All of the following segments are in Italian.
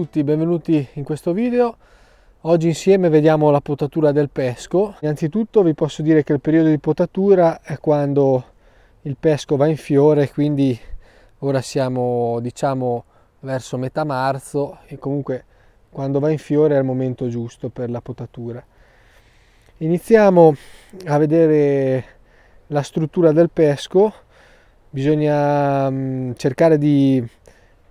tutti, benvenuti in questo video. Oggi insieme vediamo la potatura del pesco. Innanzitutto vi posso dire che il periodo di potatura è quando il pesco va in fiore, quindi ora siamo diciamo verso metà marzo e comunque quando va in fiore è il momento giusto per la potatura. Iniziamo a vedere la struttura del pesco. Bisogna mm, cercare di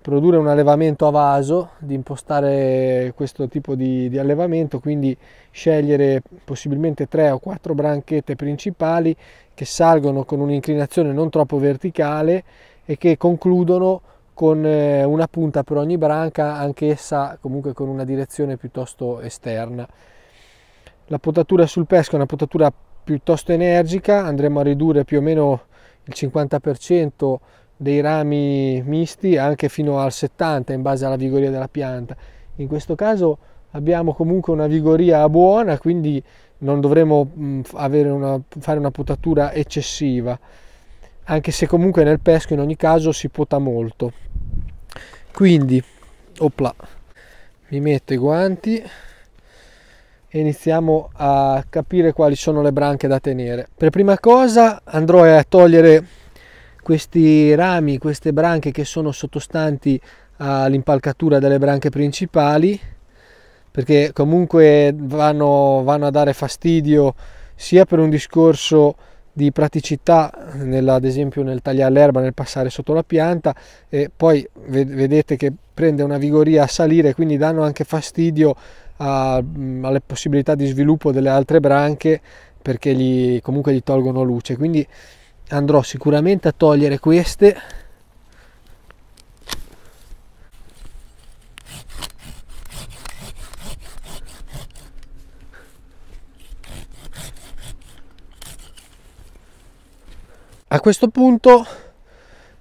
produrre un allevamento a vaso, di impostare questo tipo di, di, allevamento, quindi scegliere possibilmente tre o quattro branchette principali che salgono con un'inclinazione non troppo verticale e che concludono con eh, una punta per ogni branca, anch'essa comunque con una direzione piuttosto esterna. La potatura sul pesco è una potatura piuttosto energica, andremo a ridurre più o meno il 50% dei rami misti anche fino al 70 in base alla vigoria della pianta. In questo caso abbiamo comunque una vigoria buona, quindi non dovremo mm, una, fare una potatura eccessiva, anche se comunque nel pesco in ogni caso si pota molto. Quindi, opla, mi metto i guanti e iniziamo a capire quali sono le branche da tenere. Per prima cosa andrò a togliere questi rami, queste branche che sono sottostanti all'impalcatura delle branche principali perché comunque vanno, vanno, a dare fastidio sia per un discorso di praticità ad esempio nel tagliare l'erba, nel passare sotto la pianta e poi vedete che prende una vigoria a salire quindi danno anche fastidio a, alle possibilità di sviluppo delle altre branche perché gli, comunque gli tolgono luce quindi andrò sicuramente a togliere queste a questo punto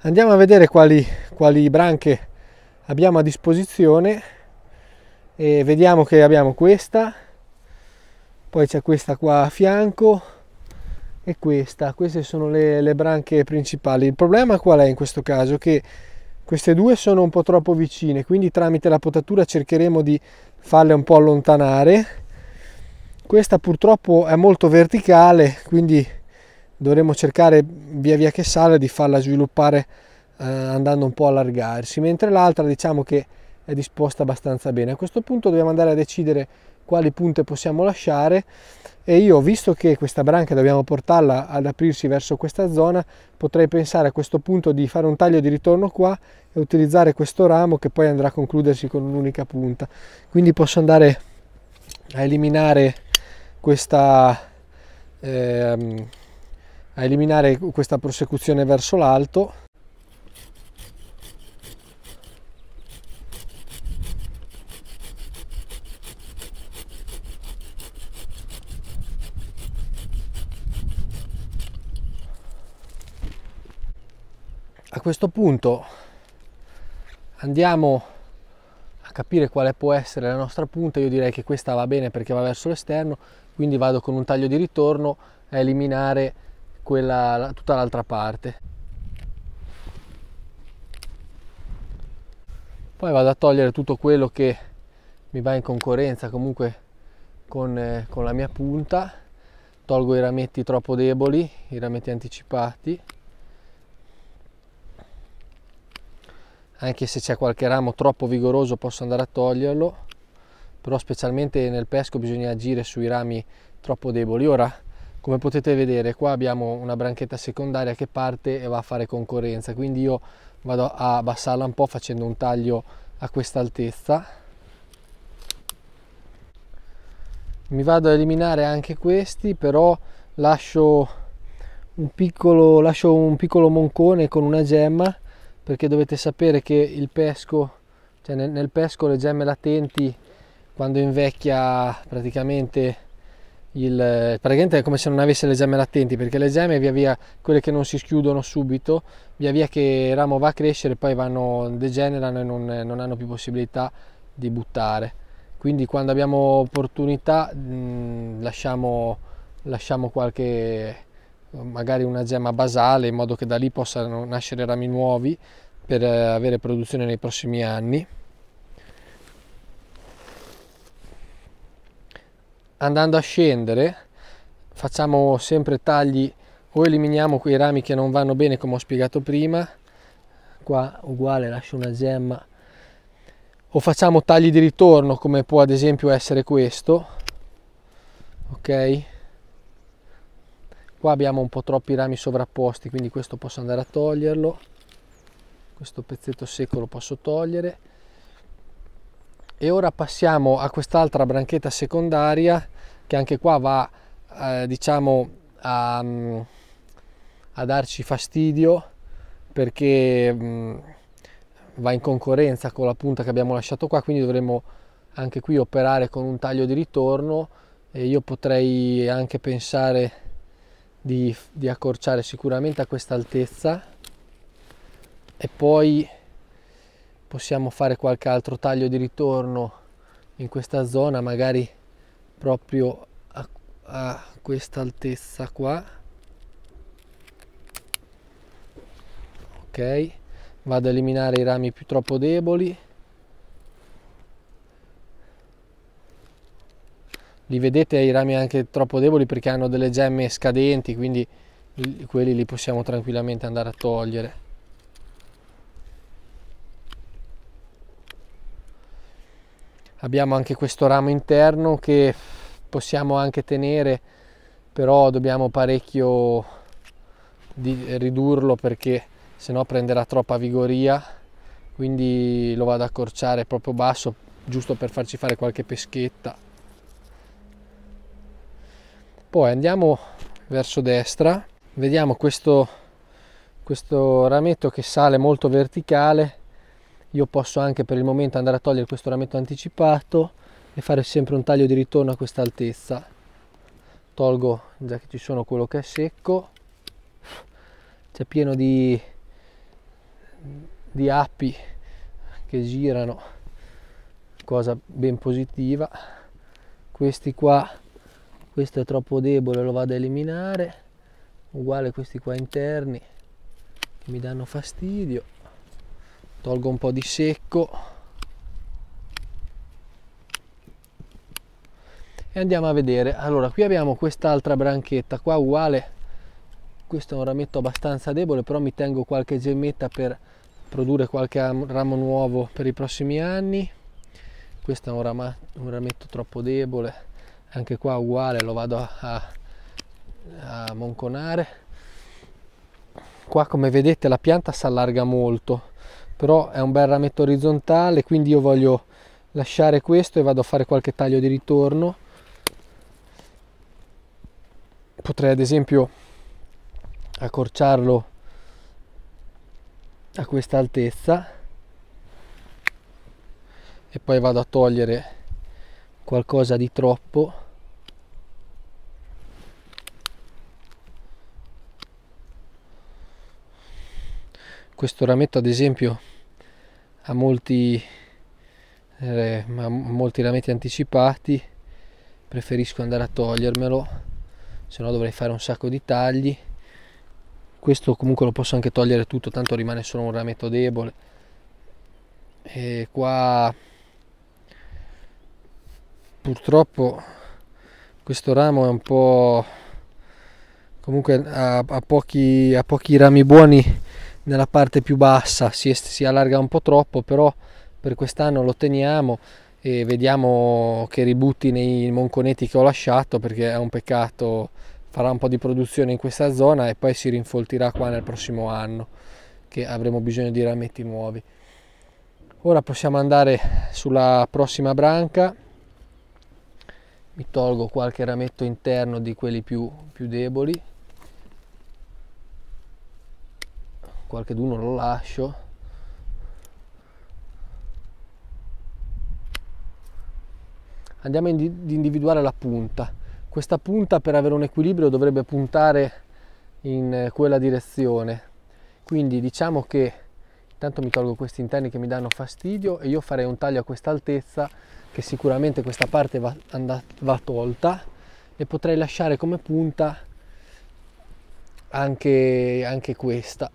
andiamo a vedere quali, quali branche abbiamo a disposizione e vediamo che abbiamo questa poi c'è questa qua a fianco e questa. Queste sono le, le branche principali. Il problema qual è in questo caso? Che queste due sono un po' troppo vicine, quindi tramite la potatura cercheremo di farle un po' allontanare. Questa purtroppo è molto verticale, quindi dovremo cercare via via che sale di farla sviluppare eh, andando un po' a allargarsi, mentre l'altra diciamo che è disposta abbastanza bene. A questo punto dobbiamo andare a decidere quali punte possiamo lasciare e io visto che questa branca dobbiamo portarla ad aprirsi verso questa zona potrei pensare a questo punto di fare un taglio di ritorno qua e utilizzare questo ramo che poi andrà a concludersi con un'unica punta quindi posso andare a eliminare questa eh, a eliminare questa prosecuzione verso l'alto a questo punto andiamo a capire quale può essere la nostra punta io direi che questa va bene perché va verso l'esterno quindi vado con un taglio di ritorno a eliminare quella, tutta l'altra parte poi vado a togliere tutto quello che mi va in concorrenza comunque con, eh, con la mia punta tolgo i rametti troppo deboli i rametti anticipati anche se c'è qualche ramo troppo vigoroso posso andare a toglierlo però specialmente nel pesco bisogna agire sui rami troppo deboli ora come potete vedere qua abbiamo una branchetta secondaria che parte e va a fare concorrenza quindi io vado a abbassarla un po' facendo un taglio a questa altezza mi vado a eliminare anche questi però lascio un piccolo, lascio un piccolo moncone con una gemma perché dovete sapere che il pesco, cioè nel, nel pesco le gemme latenti quando invecchia praticamente il, praticamente è come se non avesse le gemme latenti perché le gemme via via quelle che non si schiudono subito via via che il ramo va a crescere poi vanno degenerano e non, non hanno più possibilità di buttare quindi quando abbiamo opportunità mh, mm, lasciamo, lasciamo qualche magari una gemma basale in modo che da lì possano nascere rami nuovi per eh, avere produzione nei prossimi anni. Andando a scendere facciamo sempre tagli o eliminiamo quei rami che non vanno bene come ho spiegato prima, qua uguale lascio una gemma, o facciamo tagli di ritorno come può ad esempio essere questo, ok? qua abbiamo un po' troppi rami sovrapposti quindi questo posso andare a toglierlo questo pezzetto secco lo posso togliere e ora passiamo a quest'altra branchetta secondaria che anche qua va eh, diciamo a, mm, a, darci fastidio perché mh, mm, va in concorrenza con la punta che abbiamo lasciato qua quindi dovremo anche qui operare con un taglio di ritorno e io potrei anche pensare di, di accorciare sicuramente a questa altezza e poi possiamo fare qualche altro taglio di ritorno in questa zona magari proprio a, a questa altezza qua ok vado a eliminare i rami più troppo deboli li vedete i rami anche troppo deboli perché hanno delle gemme scadenti, quindi quelli li possiamo tranquillamente andare a togliere. Abbiamo anche questo ramo interno che possiamo anche tenere, però dobbiamo parecchio ridurlo perché sennò prenderà troppa vigoria, quindi lo vado ad accorciare proprio basso, giusto per farci fare qualche peschetta poi andiamo verso destra vediamo questo, questo rametto che sale molto verticale io posso anche per il momento andare a togliere questo rametto anticipato e fare sempre un taglio di ritorno a questa altezza tolgo già che ci sono quello che è secco c'è pieno di, di api che girano cosa ben positiva questi qua questo è troppo debole lo vado a eliminare uguale questi qua interni che mi danno fastidio tolgo un po' di secco e andiamo a vedere allora qui abbiamo quest'altra branchetta qua uguale questo è un rametto abbastanza debole però mi tengo qualche gemmetta per produrre qualche ramo nuovo per i prossimi anni questo è un, rametto troppo debole anche qua uguale lo vado a, a monconare qua come vedete la pianta si allarga molto però è un bel rametto orizzontale quindi io voglio lasciare questo e vado a fare qualche taglio di ritorno potrei ad esempio accorciarlo a questa altezza e poi vado a togliere qualcosa di troppo questo rametto ad esempio ha molti, eh, ha molti rametti anticipati preferisco andare a togliermelo se no dovrei fare un sacco di tagli questo comunque lo posso anche togliere tutto tanto rimane solo un rametto debole e qua purtroppo questo ramo è un po' comunque a, ha, pochi, ha pochi rami buoni nella parte più bassa si, si allarga un po' troppo però per quest'anno lo teniamo e vediamo che ributti nei monconeti che ho lasciato perché è un peccato farà un po' di produzione in questa zona e poi si rinfoltirà qua nel prossimo anno che avremo bisogno di rametti nuovi ora possiamo andare sulla prossima branca mi tolgo qualche rametto interno di quelli più, più deboli qualche d'uno lo lascio andiamo ad individuare la punta questa punta per avere un equilibrio dovrebbe puntare in eh, quella direzione quindi diciamo che intanto mi tolgo questi interni che mi danno fastidio e io farei un taglio a questa altezza che sicuramente questa parte va, va tolta e potrei lasciare come punta anche, anche questa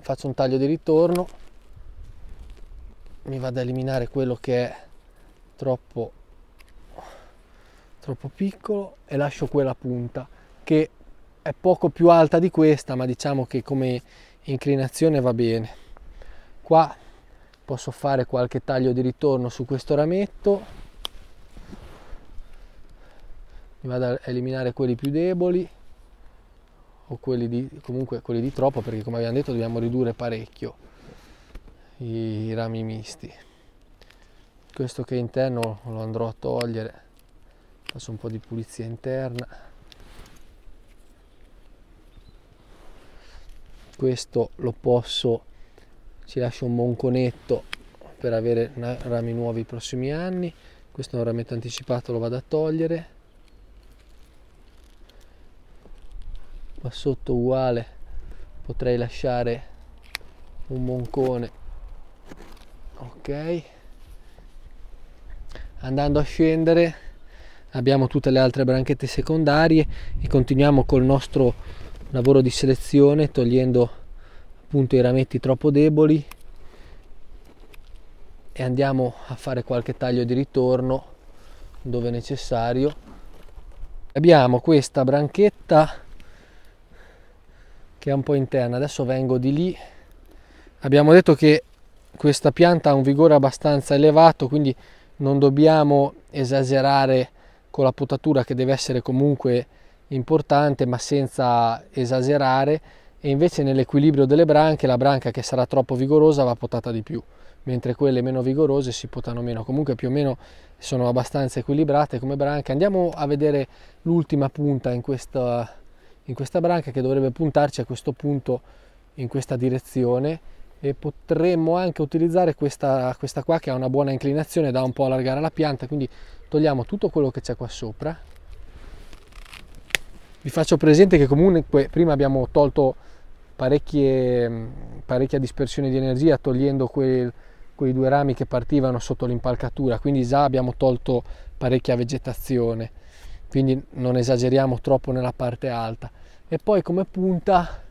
faccio un taglio di ritorno mi vado a eliminare quello che è troppo troppo piccolo e lascio quella punta che è poco più alta di questa ma diciamo che come inclinazione va bene qua posso fare qualche taglio di ritorno su questo rametto mi vado a eliminare quelli più deboli o quelli di, comunque quelli di troppo perché come abbiamo detto dobbiamo ridurre parecchio i rami misti questo che è interno lo andrò a togliere faccio un po' di pulizia interna questo lo posso ci lascio un monconetto per avere rami nuovi i prossimi anni questo è un rametto anticipato lo vado a togliere qua sotto uguale potrei lasciare un moncone ok andando a scendere abbiamo tutte le altre branchette secondarie e continuiamo col nostro lavoro di selezione togliendo appunto i rametti troppo deboli e andiamo a fare qualche taglio di ritorno dove necessario abbiamo questa branchetta che è un po' interna. Adesso vengo di lì. Abbiamo detto che questa pianta ha un vigore abbastanza elevato, quindi non dobbiamo esagerare con la potatura che deve essere comunque importante, ma senza esagerare. E invece nell'equilibrio delle branche, la branca che sarà troppo vigorosa va potata di più, mentre quelle meno vigorose si potano meno. Comunque più o meno sono abbastanza equilibrate come branche. Andiamo a vedere l'ultima punta in questa in questa branca che dovrebbe puntarci a questo punto in questa direzione e potremmo anche utilizzare questa, questa qua che ha una buona inclinazione da un po' allargare la pianta quindi togliamo tutto quello che c'è qua sopra vi faccio presente che comunque prima abbiamo tolto mm, parecchia dispersione di energia togliendo quel, quei due rami che partivano sotto l'impalcatura quindi già abbiamo tolto parecchia vegetazione quindi non esageriamo troppo nella parte alta e poi come punta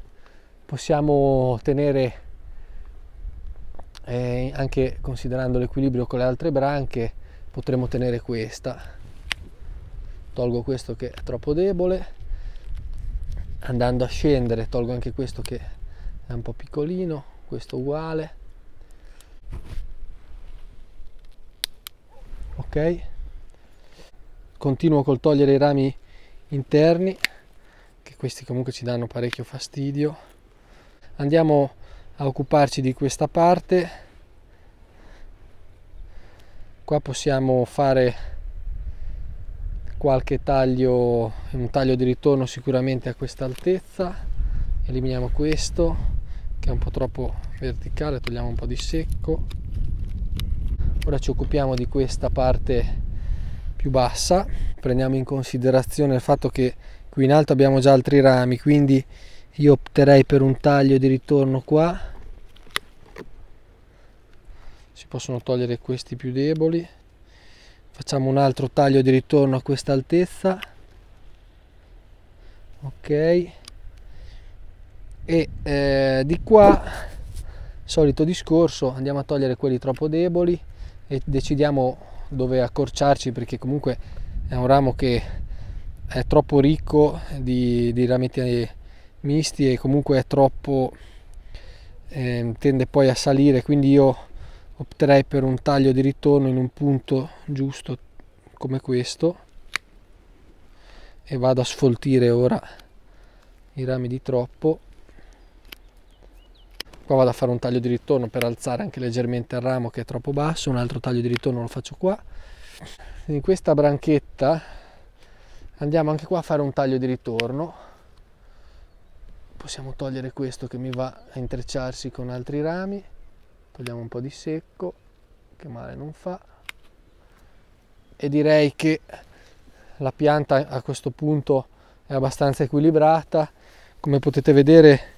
possiamo tenere eh, anche considerando l'equilibrio con le altre branche potremmo tenere questa tolgo questo che è troppo debole andando a scendere tolgo anche questo che è un po' piccolino questo uguale ok continuo col togliere i rami interni che questi comunque ci danno parecchio fastidio andiamo a occuparci di questa parte qua possiamo fare qualche taglio un taglio di ritorno sicuramente a questa altezza eliminiamo questo che è un po' troppo verticale togliamo un po' di secco ora ci occupiamo di questa parte più bassa prendiamo in considerazione il fatto che qui in alto abbiamo già altri rami quindi io opterei per un taglio di ritorno qua si possono togliere questi più deboli facciamo un altro taglio di ritorno a questa altezza ok e eh, di qua solito discorso andiamo a togliere quelli troppo deboli e decidiamo dove accorciarci perché comunque è un ramo che è troppo ricco di, di rametti misti e comunque è troppo eh, tende poi a salire quindi io opterei per un taglio di ritorno in un punto giusto come questo e vado a sfoltire ora i rami di troppo qua vado a fare un taglio di ritorno per alzare anche leggermente il ramo che è troppo basso un altro taglio di ritorno lo faccio qua in questa branchetta andiamo anche qua a fare un taglio di ritorno possiamo togliere questo che mi va a intrecciarsi con altri rami togliamo un po' di secco che male non fa e direi che la pianta a questo punto è abbastanza equilibrata come potete vedere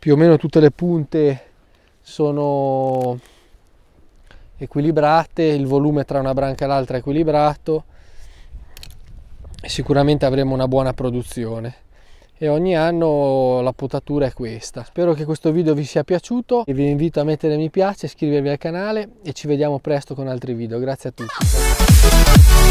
più o meno tutte le punte sono equilibrate, il volume tra una branca e l'altra è equilibrato sicuramente avremo una buona produzione e ogni anno la potatura è questa. Spero che questo video vi sia piaciuto e vi invito a mettere mi piace, iscrivervi al canale e ci vediamo presto con altri video. Grazie a tutti.